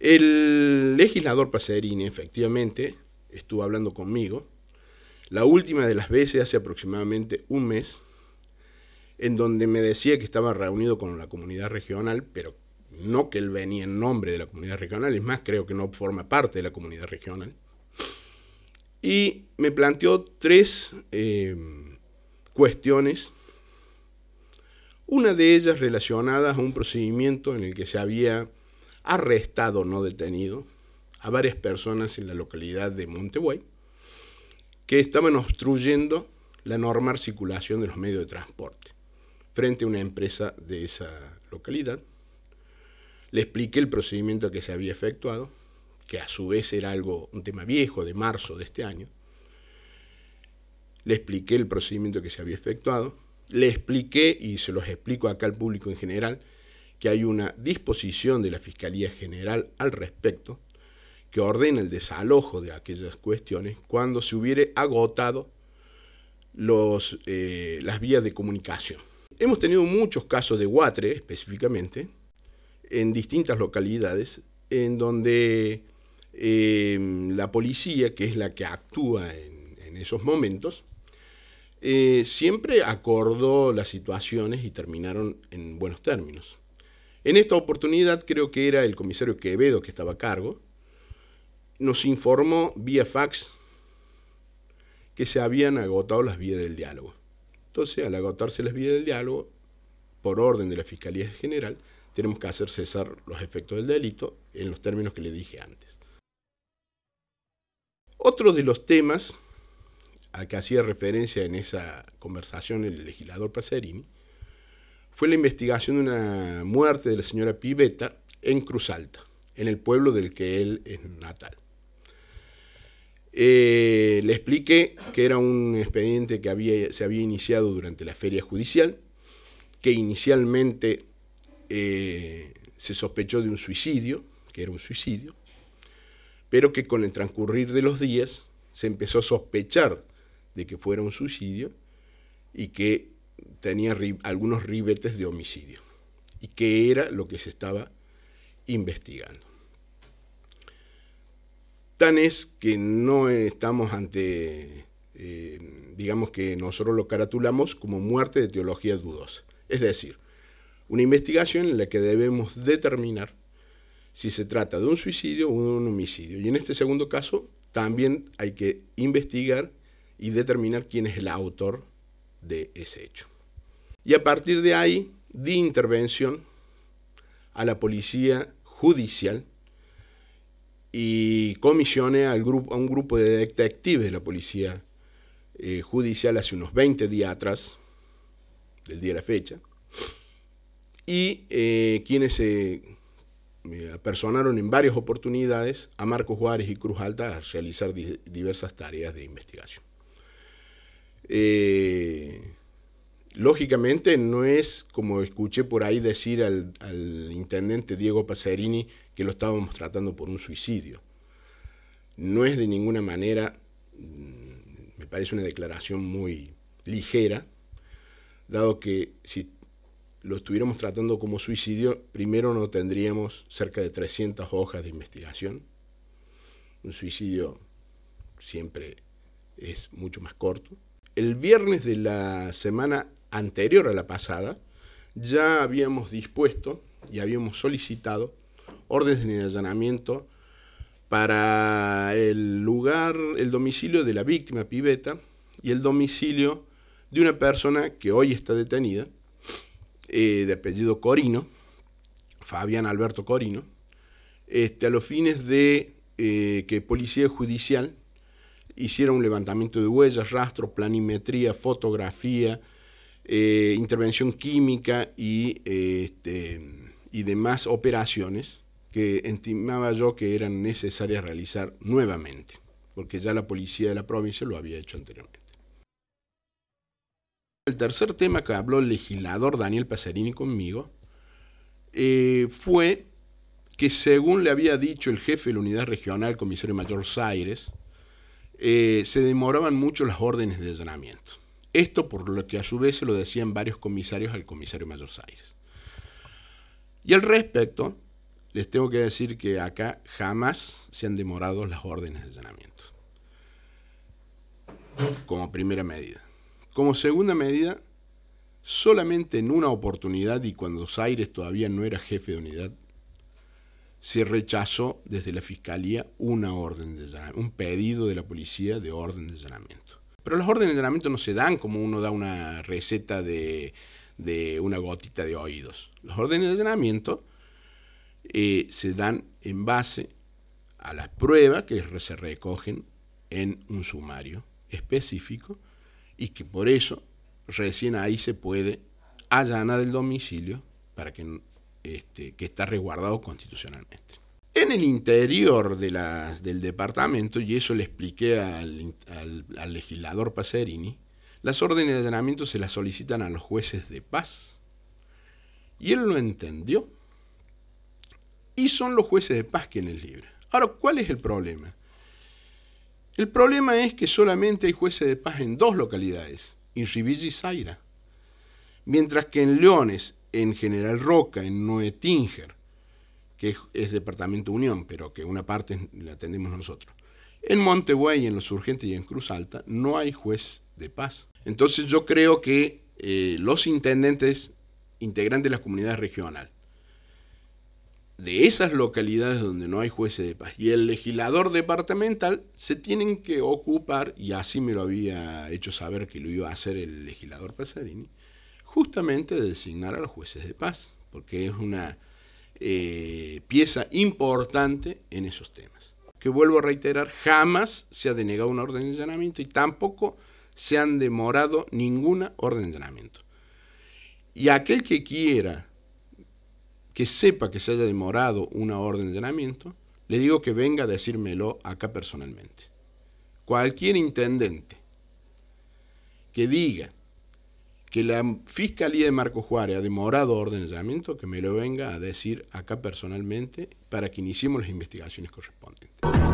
El legislador Pacerini, efectivamente, estuvo hablando conmigo, la última de las veces hace aproximadamente un mes, en donde me decía que estaba reunido con la comunidad regional, pero no que él venía en nombre de la comunidad regional, es más, creo que no forma parte de la comunidad regional. Y me planteó tres eh, cuestiones, una de ellas relacionada a un procedimiento en el que se había arrestado, no detenido, a varias personas en la localidad de Monteguay que estaban obstruyendo la normal circulación de los medios de transporte frente a una empresa de esa localidad. Le expliqué el procedimiento que se había efectuado, que a su vez era algo, un tema viejo de marzo de este año. Le expliqué el procedimiento que se había efectuado. Le expliqué, y se los explico acá al público en general, que hay una disposición de la Fiscalía General al respecto que ordena el desalojo de aquellas cuestiones cuando se hubiere agotado eh, las vías de comunicación. Hemos tenido muchos casos de Guatre específicamente, en distintas localidades, en donde em, la policía, que es la que actúa en, esos momentos, eh, siempre acordó las situaciones y terminaron en buenos términos. En esta oportunidad creo que era el comisario Quevedo que estaba a cargo, nos informó vía fax que se habían agotado las vías del diálogo. Entonces, al agotarse las vías del diálogo, por orden de la Fiscalía General, tenemos que hacer cesar los efectos del delito en los términos que le dije antes. Otro de los temas a que hacía referencia en esa conversación el legislador Pacerini fue la investigación de una muerte de la señora Piveta en Cruz Alta, en el pueblo del que él es natal. Eh, le expliqué que era un expediente que había, se había iniciado durante la feria judicial, que inicialmente eh, se sospechó de un suicidio, que era un suicidio, pero que con el transcurrir de los días se empezó a sospechar de que fuera un suicidio y que tenía algunos ribetes de homicidio y que era lo que se estaba investigando. Tan es que no estamos ante, eh, digamos que nosotros lo caratulamos como muerte de teología dudosa. Es decir, una investigación en la que debemos determinar si se trata de un suicidio o de un homicidio. Y en este segundo caso también hay que investigar y determinar quién es el autor de ese hecho. Y a partir de ahí di intervención a la policía judicial y comisioné a un grupo de detectives de la policía eh, judicial hace unos 20 días atrás, del día de la fecha, y eh, quienes se apersonaron en varias oportunidades a Marcos Juárez y Cruz Alta a realizar diversas tareas de investigación. Eh, Lógicamente no es como escuché por ahí decir al, intendente Diego Passerini que lo estábamos tratando por un suicidio. No es de ninguna manera, mm, me parece una declaración muy ligera, dado que si lo estuviéramos tratando como suicidio, primero no tendríamos cerca de 300 hojas de investigación. Un suicidio siempre es mucho más corto. El viernes de la semana anterior a la pasada, ya habíamos dispuesto y habíamos solicitado órdenes de allanamiento para el lugar, el domicilio de la víctima Piveta y el domicilio de una persona que hoy está detenida, eh, de apellido Corino, Fabián Alberto Corino, este, a los fines de eh, que Policía Judicial hiciera un levantamiento de huellas, rastro, planimetría, fotografía, eh, intervención química y, eh, este, y demás operaciones que estimaba yo que eran necesarias realizar nuevamente, porque ya la policía de la provincia lo había hecho anteriormente. El tercer tema que habló el legislador Daniel Pasarini conmigo eh, fue que según le había dicho el jefe de la unidad regional, comisario mayor Zaires, se demoraban mucho las órdenes de allanamiento. Esto por lo que a su vez se lo decían varios comisarios al comisario Mayor Zaires. Y al respecto, les tengo que decir que acá jamás se han demorado las órdenes de allanamiento. Como primera medida. Como segunda medida, solamente en una oportunidad y cuando Zaires todavía no era jefe de unidad, se rechazó desde la fiscalía una orden de un pedido de la policía de orden de allanamiento. Pero los órdenes de allanamiento no se dan como uno da una receta de, una gotita de oídos. Los órdenes de allanamiento eh, se dan en base a las pruebas que se recogen en un sumario específico y que por eso recién ahí se puede allanar el domicilio para que, este, que está resguardado constitucionalmente en el interior del departamento, y eso le expliqué al, legislador Paserini, las órdenes de allanamiento se las solicitan a los jueces de paz. Y él lo entendió. Y son los jueces de paz quienes libran. Ahora, ¿cuál es el problema? El problema es que solamente hay jueces de paz en dos localidades, Rivilla y Zaira. Mientras que en Leones, en General Roca, en Noetinger que es, Departamento Unión, pero que una parte la atendemos nosotros. En Monteguay, en Los Urgentes y en Cruz Alta no hay juez de paz. Entonces yo creo que eh, los intendentes integrantes de la comunidad regional, de esas localidades donde no hay jueces de paz y el legislador departamental se tienen que ocupar, y así me lo había hecho saber que lo iba a hacer el legislador Pasarini, justamente de designar a los jueces de paz, porque es una eh, pieza importante en esos temas. Que vuelvo a reiterar, jamás se ha denegado una orden de entrenamiento y tampoco se han demorado ninguna orden de entrenamiento Y aquel que quiera que sepa que se haya demorado una orden de entrenamiento le digo que venga a decírmelo acá personalmente. Cualquier intendente que diga que la Fiscalía de Marco Juárez ha demorado orden de que me lo venga a decir acá personalmente para que iniciemos las investigaciones correspondientes.